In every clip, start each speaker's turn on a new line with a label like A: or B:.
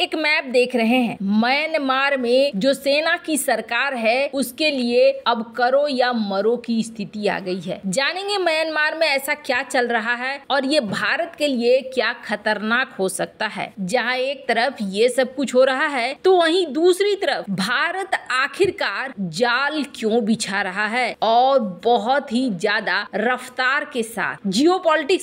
A: एक मैप देख रहे हैं म्यांमार में जो सेना की सरकार है उसके लिए अब करो या मरो की स्थिति आ गई है जानेंगे म्यांमार में ऐसा क्या चल रहा है और ये भारत के लिए क्या खतरनाक हो सकता है जहाँ एक तरफ ये सब कुछ हो रहा है तो वहीं दूसरी तरफ भारत आखिरकार जाल क्यों बिछा रहा है और बहुत ही ज्यादा रफ्तार के साथ जियो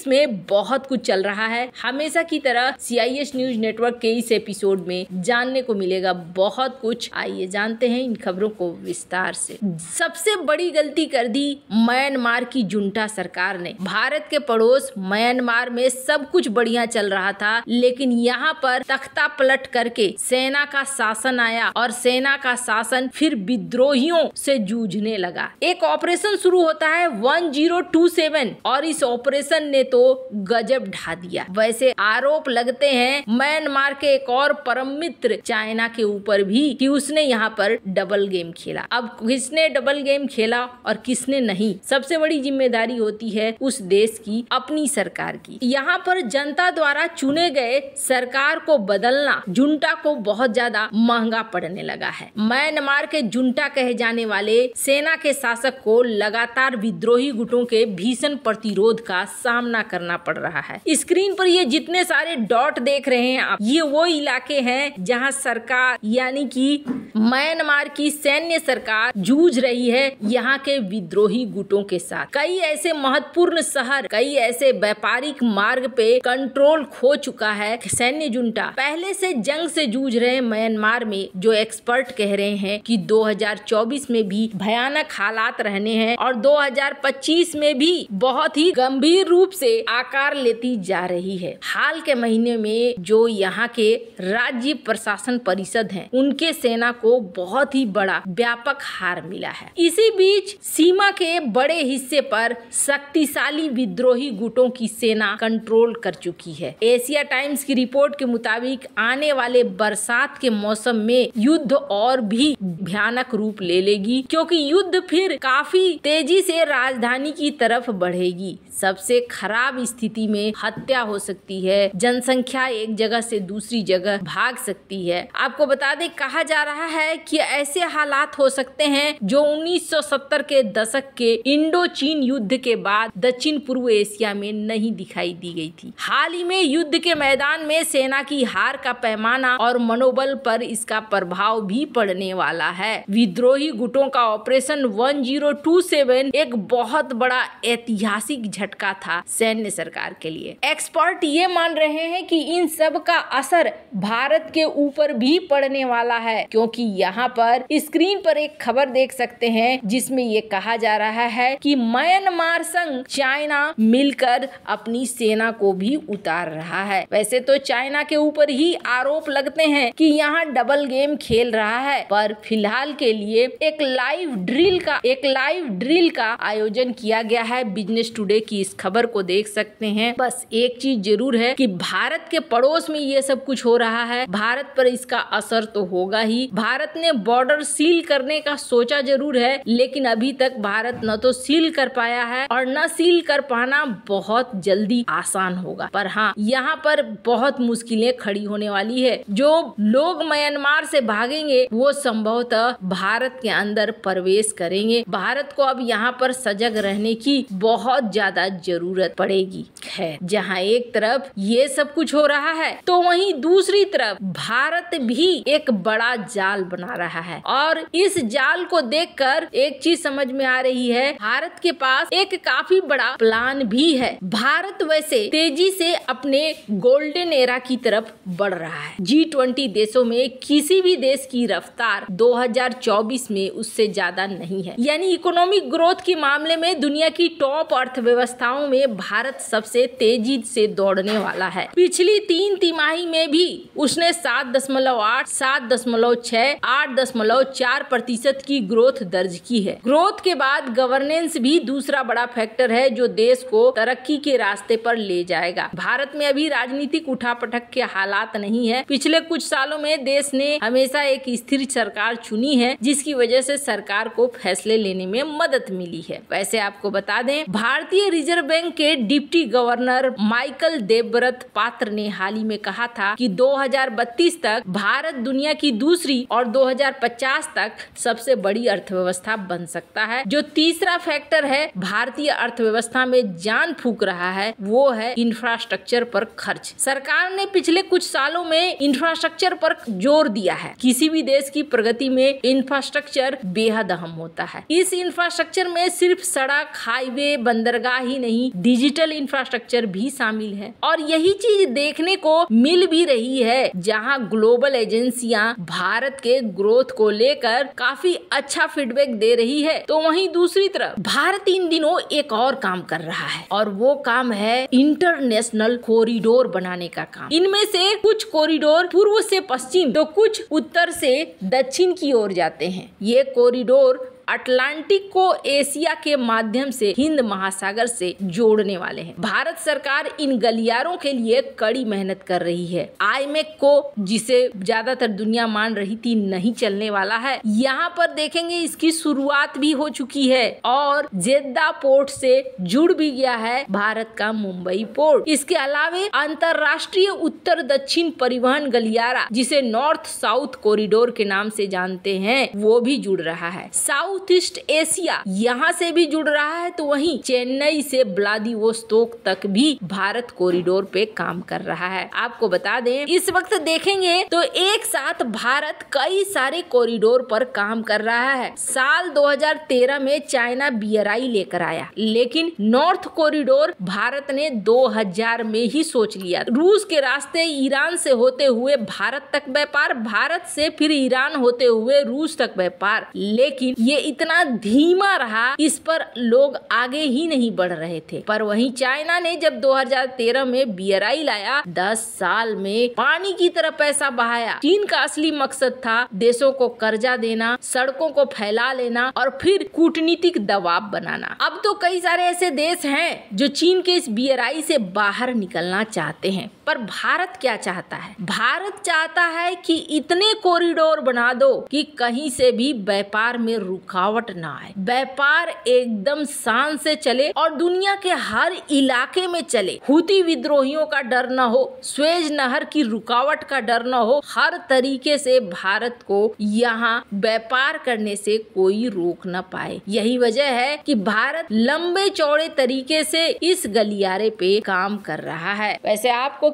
A: में बहुत कुछ चल रहा है हमेशा की तरह सी न्यूज नेटवर्क के इस एपिसोड एपिसोड में जानने को मिलेगा बहुत कुछ आइए जानते हैं इन खबरों को विस्तार से सबसे बड़ी गलती कर दी म्यांमार की जुंटा सरकार ने भारत के पड़ोस म्यांमार में सब कुछ बढ़िया चल रहा था लेकिन यहाँ पर तख्ता पलट करके सेना का शासन आया और सेना का शासन फिर विद्रोहियों से जूझने लगा एक ऑपरेशन शुरू होता है 1027 और इस ऑपरेशन ने तो गजब ढा दिया वैसे आरोप लगते हैं म्यांमार के एक और और परम मित्र चाइना के ऊपर भी कि उसने यहाँ पर डबल गेम खेला अब किसने डबल गेम खेला और किसने नहीं सबसे बड़ी जिम्मेदारी होती है उस देश की अपनी सरकार की यहाँ पर जनता द्वारा चुने गए सरकार को बदलना जुंटा को बहुत ज्यादा महंगा पड़ने लगा है म्यांमार के जुंटा कहे जाने वाले सेना के शासक को लगातार विद्रोही गुटों के भीषण प्रतिरोध का सामना करना पड़ रहा है स्क्रीन पर ये जितने सारे डॉट देख रहे हैं आप ये वो इलाके इलाके हैं जहां सरकार यानी कि म्यांमार की सैन्य सरकार जूझ रही है यहाँ के विद्रोही गुटों के साथ कई ऐसे महत्वपूर्ण शहर कई ऐसे व्यापारिक मार्ग पे कंट्रोल खो चुका है सैन्य जुंटा पहले से जंग से जूझ रहे म्यांमार में जो एक्सपर्ट कह रहे हैं कि 2024 में भी भयानक हालात रहने हैं और 2025 में भी बहुत ही गंभीर रूप से आकार लेती जा रही है हाल के महीने में जो यहाँ के राज्य प्रशासन परिषद है उनके सेना को को बहुत ही बड़ा व्यापक हार मिला है इसी बीच सीमा के बड़े हिस्से पर शक्तिशाली विद्रोही गुटों की सेना कंट्रोल कर चुकी है एशिया टाइम्स की रिपोर्ट के मुताबिक आने वाले बरसात के मौसम में युद्ध और भी भयानक रूप ले लेगी क्योंकि युद्ध फिर काफी तेजी से राजधानी की तरफ बढ़ेगी सबसे खराब स्थिति में हत्या हो सकती है जनसंख्या एक जगह से दूसरी जगह भाग सकती है आपको बता दें कहा जा रहा है कि ऐसे हालात हो सकते हैं जो 1970 के दशक के इंडो चीन युद्ध के बाद दक्षिण पूर्व एशिया में नहीं दिखाई दी गई थी हाल ही में युद्ध के मैदान में सेना की हार का पैमाना और मनोबल पर इसका प्रभाव भी पड़ने वाला है विद्रोही गुटों का ऑपरेशन 1027 एक बहुत बड़ा ऐतिहासिक झटका था सैन्य सरकार के लिए एक्सपर्ट ये मान रहे हैं कि इन सब का असर भारत के ऊपर भी पड़ने वाला है क्योंकि क्योंकि यहाँ पर स्क्रीन पर एक खबर देख सकते हैं जिसमें ये कहा जा रहा है कि म्यांमार संग चाइना मिलकर अपनी सेना को भी उतार रहा है वैसे तो चाइना के ऊपर ही आरोप लगते हैं कि यहाँ डबल गेम खेल रहा है पर फिलहाल के लिए एक लाइव ड्रिल का एक लाइव ड्रिल का आयोजन किया गया है बिजनेस टुडे की इस खबर को देख सकते हैं बस एक चीज जरूर है कि भारत के पड़ोस में ये सब कुछ हो रहा है भारत पर इसका असर तो होगा ही भारत भारत ने बॉर्डर सील करने का सोचा जरूर है लेकिन अभी तक भारत न तो सील कर पाया है और न सील कर पाना बहुत जल्दी आसान होगा पर हाँ यहाँ पर बहुत मुश्किलें खड़ी होने वाली है जो लोग म्यांमार से भागेंगे वो संभवतः भारत के अंदर प्रवेश करेंगे भारत को अब यहाँ पर सजग रहने की बहुत ज्यादा जरूरत पड़ेगी है जहाँ एक तरफ ये सब कुछ हो रहा है तो वहीं दूसरी तरफ भारत भी एक बड़ा जाल जाल बना रहा है और इस जाल को देखकर एक चीज समझ में आ रही है भारत के पास एक काफी बड़ा प्लान भी है भारत वैसे तेजी से अपने गोल्डन एरा की तरफ बढ़ रहा है जी ट्वेंटी देशों में किसी भी देश की रफ्तार 2024 में उससे ज्यादा नहीं है यानी इकोनॉमिक ग्रोथ के मामले में दुनिया की टॉप अर्थव्यवस्थाओं में भारत सबसे तेजी से दौड़ने वाला है पिछली तीन तिमाही में भी उसने सात दशमलव आठ सात दशमलव छह है आठ दशमलव चार प्रतिशत की ग्रोथ दर्ज की है ग्रोथ के बाद गवर्नेंस भी दूसरा बड़ा फैक्टर है जो देश को तरक्की के रास्ते पर ले जाएगा भारत में अभी राजनीतिक उठापटक के हालात नहीं है पिछले कुछ सालों में देश ने हमेशा एक स्थिर सरकार चुनी है जिसकी वजह से सरकार को फैसले लेने में मदद मिली है वैसे आपको बता दें भारतीय रिजर्व बैंक के deputy governor Michael Debabrata Patra ने हाल ही में कहा था कि 2032 तक भारत दुनिया की दूसरी और और 2050 तक सबसे बड़ी अर्थव्यवस्था बन सकता है जो तीसरा फैक्टर है भारतीय अर्थव्यवस्था में जान फूक रहा है वो है इंफ्रास्ट्रक्चर पर खर्च सरकार ने पिछले कुछ सालों में इंफ्रास्ट्रक्चर पर जोर दिया है किसी भी देश की प्रगति में इंफ्रास्ट्रक्चर बेहद अहम होता है इस इंफ्रास्ट्रक्चर में सिर्फ सड़क हाईवे बंदरगाह ही नहीं डिजिटल इंफ्रास्ट्रक्चर भी शामिल है और यही चीज देखने को मिल भी रही है जहाँ ग्लोबल एजेंसियां भारत के के ग्रोथ को लेकर काफी अच्छा फीडबैक दे रही है तो वहीं दूसरी तरफ भारत इन दिनों एक और काम कर रहा है और वो काम है इंटरनेशनल कॉरिडोर बनाने का काम इनमें से कुछ कॉरिडोर पूर्व से पश्चिम तो कुछ उत्तर से दक्षिण की ओर जाते हैं ये कॉरिडोर अटलांटिक को एशिया के माध्यम से हिंद महासागर से जोड़ने वाले हैं भारत सरकार इन गलियारों के लिए कड़ी मेहनत कर रही है आई को जिसे ज्यादातर दुनिया मान रही थी नहीं चलने वाला है यहाँ पर देखेंगे इसकी शुरुआत भी हो चुकी है और जेद्दा पोर्ट से जुड़ भी गया है भारत का मुंबई पोर्ट इसके अलावे अंतर्राष्ट्रीय उत्तर दक्षिण परिवहन गलियारा जिसे नॉर्थ साउथ कॉरिडोर के नाम से जानते हैं वो भी जुड़ रहा है साउथ साउथ ईस्ट एशिया यहाँ से भी जुड़ रहा है तो वहीं चेन्नई से ब्लादिवोस्तोक तक भी भारत कॉरिडोर पे काम कर रहा है आपको बता दें इस वक्त देखेंगे तो एक साथ भारत कई सारे कॉरिडोर पर काम कर रहा है साल 2013 में चाइना बी लेकर आया लेकिन नॉर्थ कॉरिडोर भारत ने 2000 में ही सोच लिया रूस के रास्ते ईरान से होते हुए भारत तक व्यापार भारत से फिर ईरान होते हुए रूस तक व्यापार लेकिन ये इतना धीमा रहा इस पर लोग आगे ही नहीं बढ़ रहे थे पर वहीं चाइना ने जब 2013 में बी लाया 10 साल में पानी की तरह पैसा बहाया चीन का असली मकसद था देशों को कर्जा देना सड़कों को फैला लेना और फिर कूटनीतिक दबाव बनाना अब तो कई सारे ऐसे देश हैं जो चीन के इस बी से बाहर निकलना चाहते हैं पर भारत क्या चाहता है भारत चाहता है कि इतने कॉरिडोर बना दो कि कहीं से भी व्यापार में रुकावट ना आए व्यापार एकदम शान से चले और दुनिया के हर इलाके में चले हुती विद्रोहियों का डर न हो स्वेज नहर की रुकावट का डर न हो हर तरीके से भारत को यहाँ व्यापार करने से कोई रोक न पाए यही वजह है कि भारत लंबे चौड़े तरीके से इस गलियारे पे काम कर रहा है वैसे आपको